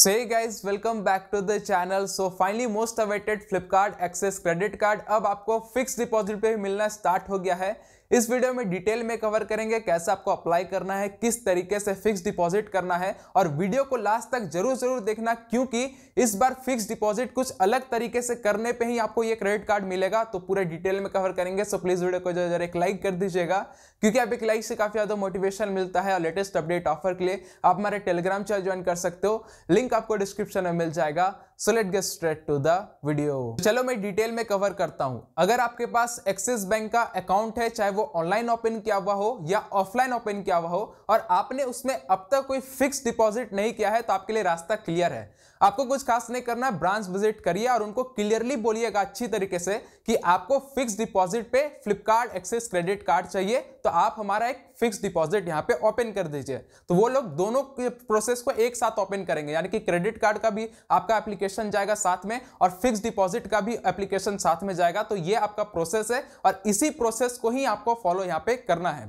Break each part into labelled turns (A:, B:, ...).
A: so guys welcome back to the channel so finally most awaited Flipkart Axis credit card अब आपको fix deposit पे मिलना start हो गया है इस वीडियो में डिटेल में कवर करेंगे कैसे आपको अप्लाई करना है किस तरीके से फिक्स डिपॉजिट करना है और वीडियो को लास्ट तक जरूर जरूर देखना क्योंकि इस बार फिक्स डिपॉजिट कुछ अलग तरीके से करने पे ही आपको ये क्रेडिट कार्ड मिलेगा तो पूरे डिटेल में कवर करेंगे सो प्लीज वीडियो को जरूर एक लाइक कर दीजिएगा क्योंकि आप एक लाइक से काफी ज्यादा मोटिवेशन मिलता है और लेटेस्ट अपडेट ऑफर के लिए आप हमारे टेलीग्राम चैनल ज्वाइन कर सकते हो लिंक आपको डिस्क्रिप्शन में मिल जाएगा so let get straight to the video चलो मैं डिटेल में कवर करता हूं अगर आपके पास एक्सिस बैंक का अकाउंट है चाहे वो ऑनलाइन ओपन किया हुआ हो या ऑफलाइन ओपन किया हुआ हो और आपने उसमें अब तक कोई फिक्स डिपॉजिट नहीं किया है तो आपके लिए रास्ता क्लियर है आपको कुछ खास नहीं करना ब्रांच विजिट करिए और उनको क्लियरली बोलिएगा अच्छी तरीके से कि आपको फिक्स डिपॉजिट पे फ्लिपकार्ट एक्सेस क्रेडिट कार्ड चाहिए तो आप हमारा एक फिक्स डिपॉजिट यहाँ पे ओपन कर दीजिए तो वो लोग दोनों प्रोसेस को एक साथ ओपन करेंगे यानी कि क्रेडिट कार्ड का भी आपका एप्लीकेशन जाएगा साथ में और फिक्स डिपॉजिट का भी एप्लीकेशन साथ में जाएगा तो ये आपका प्रोसेस है और इसी प्रोसेस को ही आपको फॉलो यहाँ पे करना है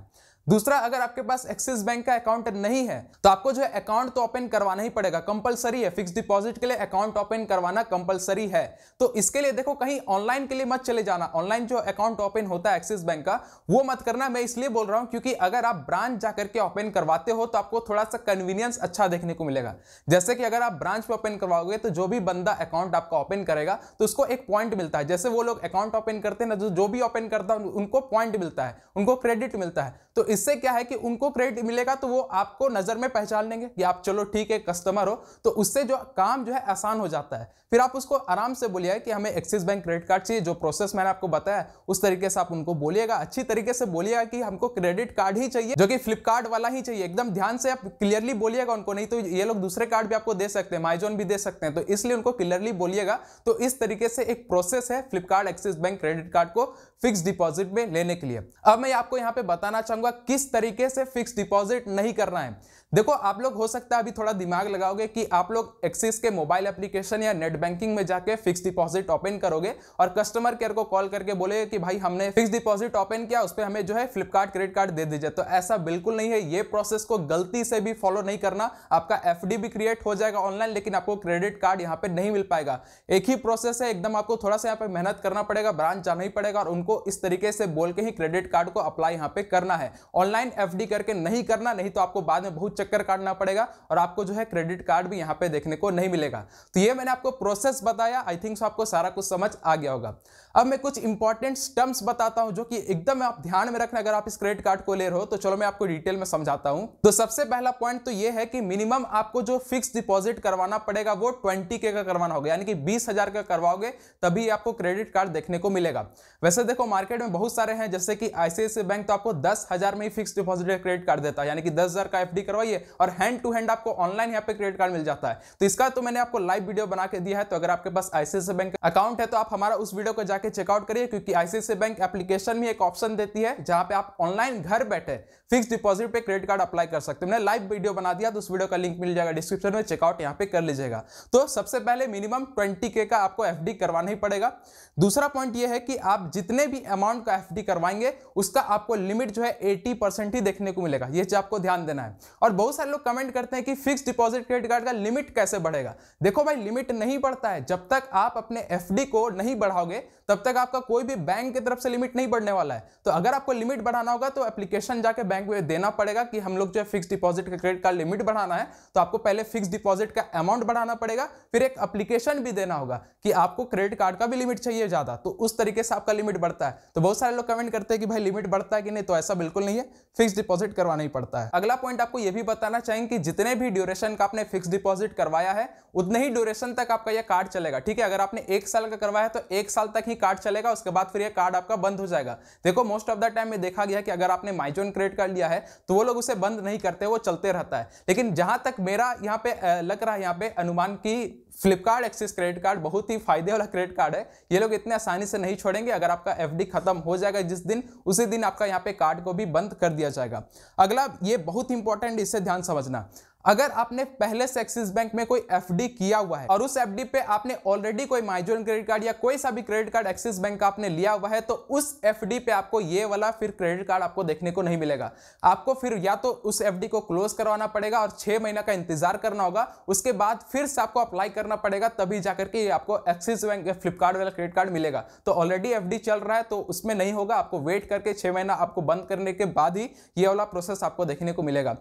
A: दूसरा अगर आपके पास एक्सिस बैंक का अकाउंट नहीं है तो आपको जो है अकाउंट तो ओपन करवाना ही पड़ेगा कंपलसरी है फिक्स डिपॉजिट के लिए अकाउंट ओपन करवाना कंपलसरी है तो इसके लिए देखो कहीं ऑनलाइन के लिए मत चले जाना ऑनलाइन जो अकाउंट ओपन होता है एक्सिस बैंक का वो मत करना मैं इसलिए बोल रहा हूं क्योंकि अगर आप ब्रांच जाकर के ओपन करवाते हो तो आपको थोड़ा सा कन्वीनियंस अच्छा देखने को मिलेगा जैसे कि अगर आप ब्रांच पर ओपन करवाओगे तो जो भी बंदा अकाउंट आपका ओपन करेगा तो उसको एक पॉइंट मिलता है जैसे वो लोग अकाउंट ओपन करते हैं ना जो भी ओपन करता है उनको पॉइंट मिलता है उनको क्रेडिट मिलता है तो इससे क्या है कि उनको क्रेडिट मिलेगा तो वो आपको नज़र में पहचान लेंगे कि आप चलो ठीक है कस्टमर हो तो उससे जो काम जो है आसान हो जाता है फिर आप उसको आराम से बोलिए कि हमें एक्सिस बैंक क्रेडिट कार्ड चाहिए जो प्रोसेस मैंने आपको बताया उस तरीके से आप उनको बोलिएगा अच्छी तरीके से बोलिएगा कि हमको क्रेडिट कार्ड ही चाहिए जो कि फ्लिपकार्ट वाला ही चाहिए एकदम ध्यान से आप क्लियरली बोलिएगा उनको नहीं तो ये लोग दूसरे कार्ड भी आपको दे सकते हैं माइजोन भी दे सकते हैं तो इसलिए उनको क्लियरली बोलिएगा तो इस तरीके से एक प्रोसेस है Flipkart Axis bank credit card को फिक्स डिपॉजिट में लेने के लिए अब मैं आपको यहाँ पे बताना चाहूंगा किस तरीके से फिक्स डिपॉजिट नहीं करना है देखो आप लोग हो सकता है अभी थोड़ा दिमाग लगाओगे कि आप लोग एक्सिस के मोबाइल एप्लीकेशन या नेट बैंकिंग में जाके फिक्स डिपॉजिट ओपन करोगे और कस्टमर केयर को कॉल करके बोले कि भाई हमने फिक्स डिपॉजिट ओपन किया उस पर हमें जो है फ्लिपकार्ट क्रेडिट कार्ड दे दीजिए तो ऐसा बिल्कुल नहीं है ये प्रोसेस को गलती से भी फॉलो नहीं करना आपका एफ भी क्रिएट हो जाएगा ऑनलाइन लेकिन आपको क्रेडिट कार्ड यहाँ पे नहीं मिल पाएगा एक ही प्रोसेस है एकदम आपको थोड़ा सा यहाँ पे मेहनत करना पड़ेगा ब्रांच जाना ही पड़ेगा और उनको इस तरीके से बोल के ही क्रेडिट कार्ड को अप्लाई यहाँ पे करना है ऑनलाइन एफ करके नहीं करना नहीं तो आपको बाद में बहुत चक्कर काटना पड़ेगा और आपको जो है क्रेडिट कार्ड भी यहाँ पे देखने को नहीं मिलेगा तो ये मैंने आपको प्रोसेस बताया आई थिंक सो आपको सारा कुछ समझ आ गया होगा अब मैं कुछ इंपॉर्टेंट स्टम्स बताता हूँ जो कि एकदम आप ध्यान में रखना अगर आप इस क्रेडिट कार्ड को ले रहे हो तो चलो मैं आपको डिटेल में समझाता हूँ तो सबसे पहला पॉइंट तो ये है कि मिनिमम आपको जो फिक्स डिपॉजिट करवाना पड़ेगा वो ट्वेंटी का करवाना होगा यानी कि बीस का करवाओगे तभी आपको क्रेडिट कार्ड देखने को मिलेगा वैसे देखो मार्केट में बहुत सारे हैं जैसे कि आईसीआईसी बैंक तो आपको दस हजार में ही फिक्स डिपॉजिट क्रेडिट कार्ड देता है यानी कि दस हजार का एफ करवाइए है और हैंड टू हैंड आपको ऑनलाइन यहाँ पे क्रेडिट कार्ड मिल जाता है तो इसका तो मैंने आपको लाइव वीडियो बना के दिया है तो अगर आपके पास आईसीआई बैंक अकाउंट है तो आप हमारा उस वीडियो को जाकर चेकआउट करिए क्योंकि आईसीआई बैंक एप्लीकेशन भी एक ऑप्शन देती है जहां पर आप ऑनलाइन घर बैठे फिक्स डिपॉजिट पे क्रेडिट कार्ड अप्लाई कर सकते हैं मैंने लाइव वीडियो बना दिया तो उस वीडियो का लिंक मिल जाएगा डिस्क्रिप्शन में चेकआउट यहाँ पे कर लीजिएगा तो सबसे पहले मिनिमम ट्वेंटी के का आपको एफ करवाना ही पड़ेगा दूसरा पॉइंट यह है कि आप जितने भी अमाउंट का एफ करवाएंगे उसका आपको लिमिट जो है एटी ही देखने को मिलेगा ये आपको ध्यान देना है और बहुत सारे लोग कमेंट करते हैं कि फिक्स डिपॉजिट क्रेडिट कार्ड का लिमिट कैसे बढ़ेगा देखो भाई लिमिट नहीं बढ़ता है जब तक आप अपने एफडी को नहीं बढ़ाओगे तब तक आपका कोई भी बैंक की तरफ से लिमिट नहीं बढ़ने वाला है तो अगर आपको लिमिट बढ़ाना होगा तो एप्लीकेशन जाके बैंक में देना पड़ेगा कि हम लोग जो है फिक्स डिपॉजिट का क्रेडिट कार्ड लिमिट बढ़ाना है तो आपको पहले फिक्स डिपॉजिट का अमाउंट बढ़ाना पड़ेगा फिर एक अप्लीकेशन भी देना होगा कि आपको क्रेडिट कार्ड का भी लिमिट चाहिए ज्यादा तो उस तरीके से आपका लिमिट बढ़ता है तो बहुत सारे लोग कमेंट करते हैं कि भाई लिमिट बढ़ता है कि नहीं तो ऐसा बिल्कुल नहीं है फिक्स डिपॉजिट करवाना ही पड़ता है अगला पॉइंट आपको यह भी बताना चाहेंगे कि जितने भी ड्यूरेशन का आपने फिक्स डिपॉजिट करवाया है उतने ही ड्यूरेशन तक आपका यह कार्ड चलेगा ठीक है अगर आपने एक साल का करवाया तो एक साल तक ही कार्ड चलेगा उसके बाद फिर यह कार्ड आपका बंद हो जाएगा देखो मोस्ट ऑफ द टाइम में देखा गया कि अगर आपने माइजोन क्रिएट कर लिया है तो वो लोग उसे बंद नहीं करते वो चलते रहता है लेकिन जहां तक मेरा यहाँ पे लग रहा है यहाँ पे अनुमान की फ्लिपकार्ट एक्सिस क्रेडिट कार्ड बहुत ही फायदे वाला क्रेडिट कार्ड है ये लोग इतने आसानी से नहीं छोड़ेंगे अगर आपका एफडी खत्म हो जाएगा जिस दिन उसी दिन आपका यहाँ पे कार्ड को भी बंद कर दिया जाएगा अगला ये बहुत इंपॉर्टेंट इससे ध्यान समझना अगर आपने पहले से एक्सिस बैंक में कोई एफ किया हुआ है और उस एफ पे आपने ऑलरेडी कोई माइजोन क्रेडिट कार्ड या कोई सा भी क्रेडिट कार्ड एक्सिस बैंक का आपने लिया हुआ है तो उस एफ पे आपको ये वाला फिर क्रेडिट कार्ड आपको देखने को नहीं मिलेगा आपको फिर या तो उस एफ को क्लोज करवाना पड़ेगा और छह महीना का इंतजार करना होगा उसके बाद फिर से आपको अप्लाई करना पड़ेगा तभी जाकर के आपको एक्सिस बैंक या फ्लिपकार्ट वाला क्रेडिट कार्ड मिलेगा तो ऑलरेडी एफ चल रहा है तो उसमें नहीं होगा आपको वेट करके छह महीना आपको बंद करने के बाद ही ये वाला प्रोसेस आपको देखने को मिलेगा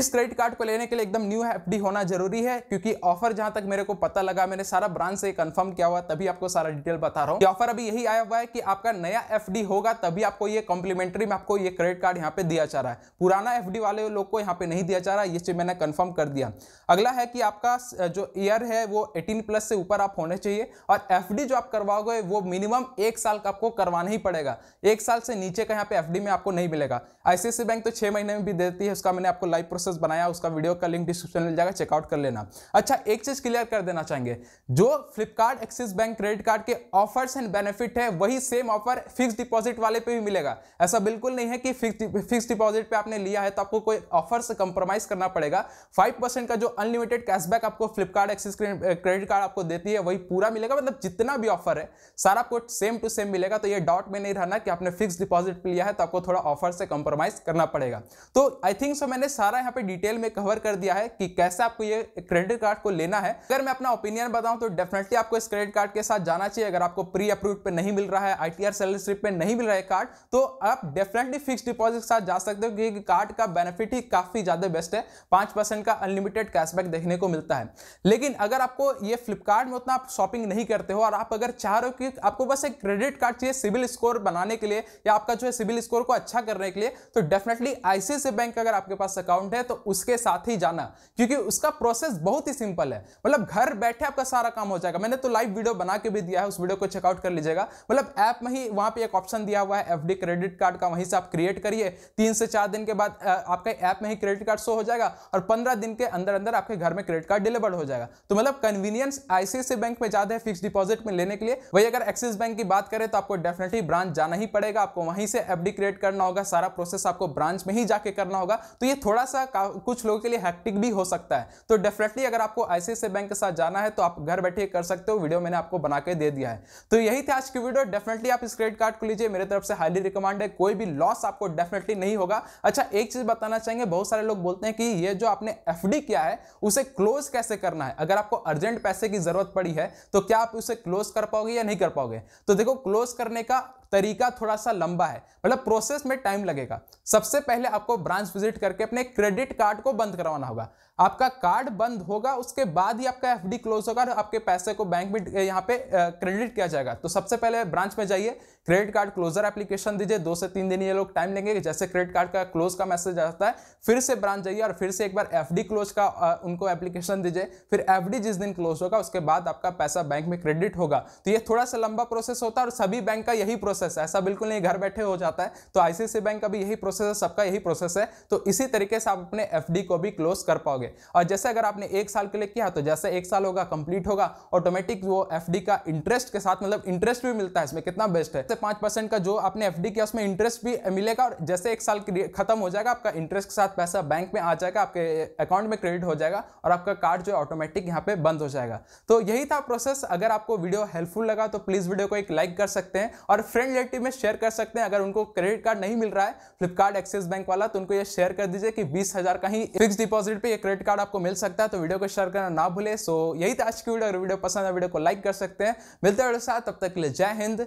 A: इस क्रेडिट कार्ड को लेने के लिए एकदम न्यू एफडी होना जरूरी है क्योंकि ऑफर जहां तक मेरे को पता लगा मैंने सारा ब्रांच से कंफर्म किया हुआ तभी आपको सारा डिटेल बता रहा हूँ ऑफर अभी यही आया हुआ है कि आपका नया एफडी होगा तभी आपको ये कॉम्प्लीमेंट्री में आपको ये क्रेडिट कार्ड यहाँ पे दिया जा रहा है पुराना एफ वाले लोग को यहाँ पे नहीं दिया जा रहा है ये चीज मैंने कन्फर्म कर दिया अगला है कि आपका जो ईयर है वो एटीन प्लस से ऊपर आप होने चाहिए और एफ जो आप करवाओगे वो मिनिमम एक साल का आपको करवाना ही पड़ेगा एक साल से नीचे का यहाँ पे एफ में आपको नहीं मिलेगा आईसीआईसी बैंक तो छह महीने में भी देती है उसका मैंने आपको लाइव प्रोसेस बनाया उसका वीडियो का लिंक डिस्क्रिप्शन में जाएगा चेकआउट कर लेना अच्छा एक चीज क्लियर कर देना चाहेंगे जो Flipkart Axis bank credit card के ऑफर्स एंड बेनिफिट है वही सेम ऑफर फिक्स डिपॉजिट वाले पे भी मिलेगा ऐसा बिल्कुल नहीं है कि फिक्स डिपॉजिट पे आपने लिया है तो आपको कोई ऑफर से कंप्रोमाइज करना पड़ेगा फाइव का जो अनलिमिटेड कैशबैक आपको फ्लिपकार्ट एक्सिस क्रेडिट कार्ड आपको देती है वही पूरा मिलेगा मतलब जितना भी ऑफर है सारा आपको सेम टू सेम मिलेगा तो ये डॉट में नहीं रहना कि आपने फिक्स डिपॉजिट लिया है तो आपको थोड़ा ऑफर से कंप्रोमाइज करना पड़ेगा तो आई थिंक सो मैंने सारा यहाँ पे डिटेल में कवर कर दिया है कि कैसे आपको ये क्रेडिट कार्ड को लेना है अगर मैं अपना ओपिनियन बताऊं तो डेफिनेटली आपको इस क्रेडिट कार्ड के साथ जाना चाहिए अगर आपको प्री अप्रूव पे नहीं मिल रहा है आईटीआर सैलरी स्लिप पे नहीं मिल रहा है कार्ड तो आप डेफिनेटली फिक्स डिपॉजिट के साथ जा सकते हो क्योंकि कार्ड का बेनिफिट ही काफी ज्यादा बेस्ट है पांच परसेंट का अनलिमिटेड कैशबैक देखने को मिलता है लेकिन अगर आपको ये फ्लिपकार्ट में उतना आप शॉपिंग नहीं करते हो और आप अगर चाह रहे हो कि आपको बस एक क्रेडिट कार्ड चाहिए सिविल स्कोर बनाने के लिए या आपका जो है सिविल स्कोर को अच्छा करने के लिए तो डेफिनेटली आईसीआईसी बैंक अगर आपके पास अकाउंट है तो उसके साथ ही जा जाना क्योंकि उसका प्रोसेस बहुत ही सिंपल है मतलब घर बैठे आपका सारा काम हो जाएगा मैंने तो लाइव वीडियो बना के भी दिया है उस वीडियो को चेकआउट कर लीजिएगा मतलब ऐप में ही वहां पे एक ऑप्शन दिया हुआ है एफडी क्रेडिट कार्ड का वहीं से आप क्रिएट करिए तीन से चार दिन के बाद आपका ऐप में ही क्रेडिट कार्ड शो हो जाएगा और पंद्रह दिन के अंदर अंदर आपके घर में क्रेडिट कार्ड डिलीवर हो जाएगा तो मतलब कन्वीनियंस आईसीआई बैंक में ज्यादा है फिक्स डिपोजिट में लेने के लिए वही अगर एक्सिस बैंक की बात करें तो आपको डेफिनेटली ब्रांच जाना ही पड़ेगा आपको वहीं से एफडी क्रिएट करना होगा सारा प्रोसेस आपको ब्रांच में ही जाके करना होगा तो ये थोड़ा सा कुछ लोगों के लिए हैक हेक्टिक भी हो सकता है तो डेफिनेटली अगर आपको ऐसे बैंक के साथ जाना है तो आप घर बैठे कर सकते हो वीडियो मैंने आपको बना के दे दिया है तो यही थे आज की वीडियो डेफिनेटली आप इस क्रेडिट कार्ड को लीजिए मेरे तरफ से हाईली रिकमेंड है कोई भी लॉस आपको डेफिनेटली नहीं होगा अच्छा एक चीज बताना चाहेंगे बहुत सारे लोग बोलते हैं कि ये जो आपने एफ किया है उसे क्लोज कैसे करना है अगर आपको अर्जेंट पैसे की जरूरत पड़ी है तो क्या आप उसे क्लोज कर पाओगे या नहीं कर पाओगे तो देखो क्लोज करने का तरीका थोड़ा सा लंबा है मतलब प्रोसेस में टाइम लगेगा सबसे पहले आपको ब्रांच विजिट करके अपने क्रेडिट कार्ड को बंद करवाना होगा आपका कार्ड बंद होगा उसके बाद ही आपका एफडी क्लोज होगा और आपके पैसे को बैंक में यहाँ पे क्रेडिट किया जाएगा तो सबसे पहले ब्रांच में जाइए क्रेडिट कार्ड क्लोजर एप्लीकेशन दीजिए दो से तीन दिन ये लोग टाइम लेंगे जैसे क्रेडिट कार्ड का क्लोज का मैसेज आता है फिर से ब्रांच जाइए और फिर से एक बार एफ क्लोज का उनको एप्लीकेशन दीजिए फिर एफ जिस दिन क्लोज होगा उसके बाद आपका पैसा बैंक में क्रेडिट होगा तो ये थोड़ा सा लंबा प्रोसेस होता है और सभी बैंक का यही प्रोसेस प्रोसेस है ऐसा बिल्कुल नहीं घर बैठे हो जाता है तो आईसीआईसी बैंक का भी यही प्रोसेस है सबका यही प्रोसेस है तो इसी तरीके से आप अपने एफ को भी क्लोज कर पाओगे और जैसे अगर आपने एक साल के लिए किया तो जैसे एक साल होगा कंप्लीट होगा ऑटोमेटिक वो एफ का इंटरेस्ट के साथ मतलब इंटरेस्ट भी मिलता है इसमें कितना बेस्ट है पाँच का जो आपने एफ किया उसमें इंटरेस्ट भी मिलेगा और जैसे एक साल खत्म हो जाएगा आपका इंटरेस्ट के साथ पैसा बैंक में आ जाएगा आपके अकाउंट में क्रेडिट हो जाएगा और आपका कार्ड जो है ऑटोमेटिक यहाँ पे बंद हो जाएगा तो यही था प्रोसेस अगर आपको वीडियो हेल्पफुल लगा तो प्लीज़ वीडियो को एक लाइक कर सकते हैं और फ्रेंड रिलेटिव में शेयर कर सकते हैं अगर उनको क्रेडिट कार्ड नहीं मिल रहा है फ्लिपकार्ट एक्सिस बैंक वाला तो उनको ये शेयर कर दीजिए कि बीस हजार का ही फिक्स डिपॉजिट पे ये क्रेडिट कार्ड आपको मिल सकता है तो वीडियो को शेयर करना ना भूले सो यही था आज की वीडियो अगर वीडियो पसंद है वीडियो को लाइक कर सकते हैं मिलते हैं साथ तब तक के लिए जय हिंद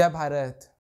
A: जय भारत